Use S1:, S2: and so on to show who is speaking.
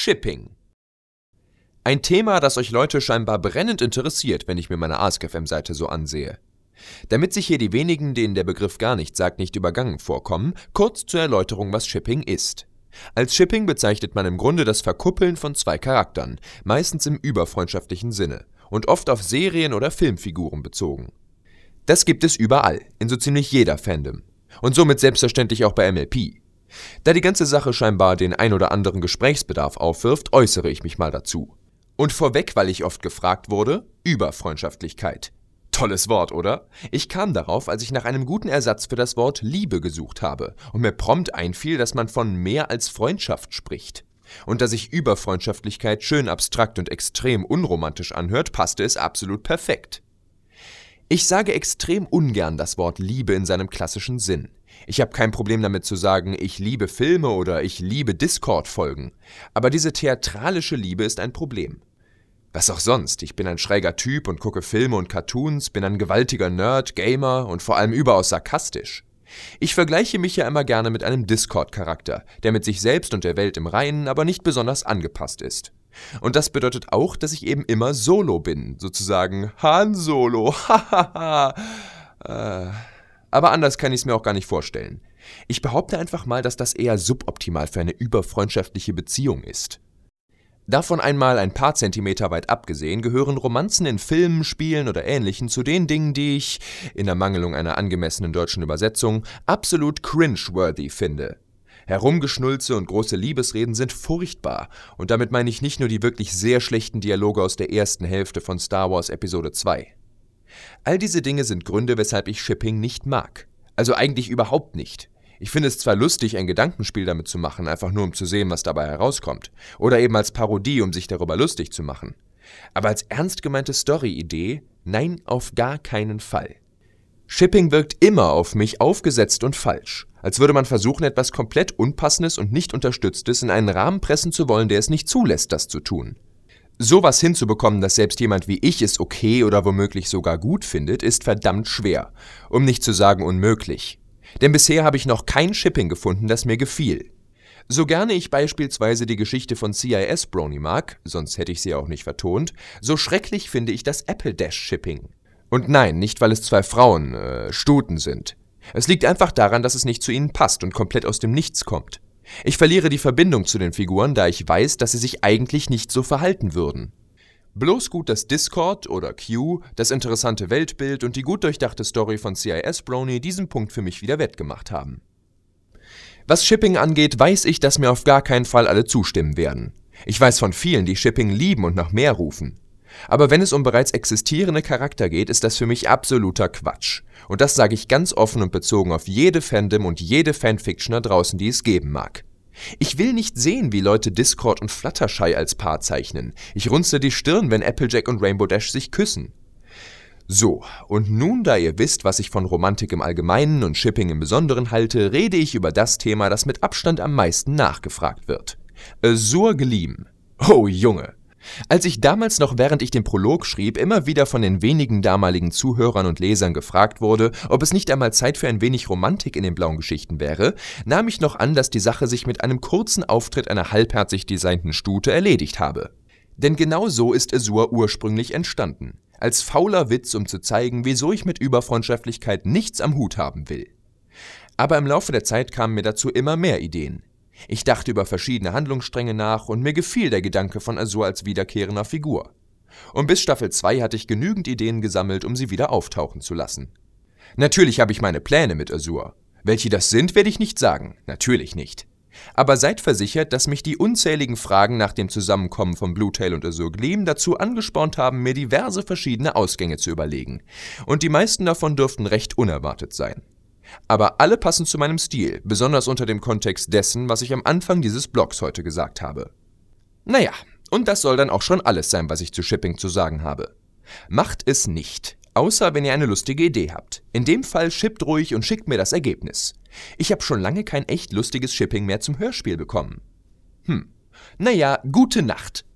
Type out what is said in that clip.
S1: Shipping. Ein Thema, das euch Leute scheinbar brennend interessiert, wenn ich mir meine AskFM-Seite so ansehe. Damit sich hier die wenigen, denen der Begriff gar nicht sagt, nicht übergangen vorkommen, kurz zur Erläuterung, was Shipping ist. Als Shipping bezeichnet man im Grunde das Verkuppeln von zwei Charakteren, meistens im überfreundschaftlichen Sinne und oft auf Serien oder Filmfiguren bezogen. Das gibt es überall, in so ziemlich jeder Fandom. Und somit selbstverständlich auch bei MLP. Da die ganze Sache scheinbar den ein oder anderen Gesprächsbedarf aufwirft, äußere ich mich mal dazu. Und vorweg, weil ich oft gefragt wurde, über Freundschaftlichkeit. Tolles Wort, oder? Ich kam darauf, als ich nach einem guten Ersatz für das Wort Liebe gesucht habe und mir prompt einfiel, dass man von mehr als Freundschaft spricht. Und da sich Überfreundschaftlichkeit schön abstrakt und extrem unromantisch anhört, passte es absolut perfekt. Ich sage extrem ungern das Wort Liebe in seinem klassischen Sinn. Ich habe kein Problem damit zu sagen, ich liebe Filme oder ich liebe Discord-Folgen. Aber diese theatralische Liebe ist ein Problem. Was auch sonst, ich bin ein schräger Typ und gucke Filme und Cartoons, bin ein gewaltiger Nerd, Gamer und vor allem überaus sarkastisch. Ich vergleiche mich ja immer gerne mit einem Discord-Charakter, der mit sich selbst und der Welt im Reinen, aber nicht besonders angepasst ist. Und das bedeutet auch, dass ich eben immer Solo bin, sozusagen Han Solo, hahaha. äh aber anders kann ich es mir auch gar nicht vorstellen. Ich behaupte einfach mal, dass das eher suboptimal für eine überfreundschaftliche Beziehung ist. Davon einmal ein paar Zentimeter weit abgesehen, gehören Romanzen in Filmen, Spielen oder Ähnlichem zu den Dingen, die ich, in Ermangelung einer angemessenen deutschen Übersetzung, absolut cringe-worthy finde. Herumgeschnulze und große Liebesreden sind furchtbar, und damit meine ich nicht nur die wirklich sehr schlechten Dialoge aus der ersten Hälfte von Star Wars Episode 2. All diese Dinge sind Gründe, weshalb ich Shipping nicht mag. Also eigentlich überhaupt nicht. Ich finde es zwar lustig, ein Gedankenspiel damit zu machen, einfach nur um zu sehen, was dabei herauskommt. Oder eben als Parodie, um sich darüber lustig zu machen. Aber als ernst gemeinte Story-Idee, nein, auf gar keinen Fall. Shipping wirkt immer auf mich aufgesetzt und falsch. Als würde man versuchen, etwas komplett Unpassendes und nicht Unterstütztes in einen Rahmen pressen zu wollen, der es nicht zulässt, das zu tun. Sowas hinzubekommen, dass selbst jemand wie ich es okay oder womöglich sogar gut findet, ist verdammt schwer, um nicht zu sagen unmöglich. Denn bisher habe ich noch kein Shipping gefunden, das mir gefiel. So gerne ich beispielsweise die Geschichte von CIS Brony mag, sonst hätte ich sie auch nicht vertont, so schrecklich finde ich das Apple Dash Shipping. Und nein, nicht weil es zwei Frauen, äh, Stuten sind. Es liegt einfach daran, dass es nicht zu ihnen passt und komplett aus dem Nichts kommt. Ich verliere die Verbindung zu den Figuren, da ich weiß, dass sie sich eigentlich nicht so verhalten würden. Bloß gut, dass Discord oder Q, das interessante Weltbild und die gut durchdachte Story von CIS Brony diesen Punkt für mich wieder wettgemacht haben. Was Shipping angeht, weiß ich, dass mir auf gar keinen Fall alle zustimmen werden. Ich weiß von vielen, die Shipping lieben und nach mehr rufen. Aber wenn es um bereits existierende Charakter geht, ist das für mich absoluter Quatsch. Und das sage ich ganz offen und bezogen auf jede Fandom und jede Fanfiction da draußen, die es geben mag. Ich will nicht sehen, wie Leute Discord und Fluttershy als Paar zeichnen. Ich runze die Stirn, wenn Applejack und Rainbow Dash sich küssen. So, und nun, da ihr wisst, was ich von Romantik im Allgemeinen und Shipping im Besonderen halte, rede ich über das Thema, das mit Abstand am meisten nachgefragt wird. Azur Gleam. Oh Junge, als ich damals noch während ich den Prolog schrieb, immer wieder von den wenigen damaligen Zuhörern und Lesern gefragt wurde, ob es nicht einmal Zeit für ein wenig Romantik in den blauen Geschichten wäre, nahm ich noch an, dass die Sache sich mit einem kurzen Auftritt einer halbherzig designten Stute erledigt habe. Denn genau so ist Esur ursprünglich entstanden. Als fauler Witz, um zu zeigen, wieso ich mit Überfreundschaftlichkeit nichts am Hut haben will. Aber im Laufe der Zeit kamen mir dazu immer mehr Ideen. Ich dachte über verschiedene Handlungsstränge nach und mir gefiel der Gedanke von Azur als wiederkehrender Figur. Und bis Staffel 2 hatte ich genügend Ideen gesammelt, um sie wieder auftauchen zu lassen. Natürlich habe ich meine Pläne mit Azur. Welche das sind, werde ich nicht sagen. Natürlich nicht. Aber seid versichert, dass mich die unzähligen Fragen nach dem Zusammenkommen von Blue Tail und Azur Gleam dazu angespornt haben, mir diverse verschiedene Ausgänge zu überlegen. Und die meisten davon dürften recht unerwartet sein. Aber alle passen zu meinem Stil, besonders unter dem Kontext dessen, was ich am Anfang dieses Blogs heute gesagt habe. Naja, und das soll dann auch schon alles sein, was ich zu Shipping zu sagen habe. Macht es nicht, außer wenn ihr eine lustige Idee habt. In dem Fall shippt ruhig und schickt mir das Ergebnis. Ich habe schon lange kein echt lustiges Shipping mehr zum Hörspiel bekommen. Hm. Naja, gute Nacht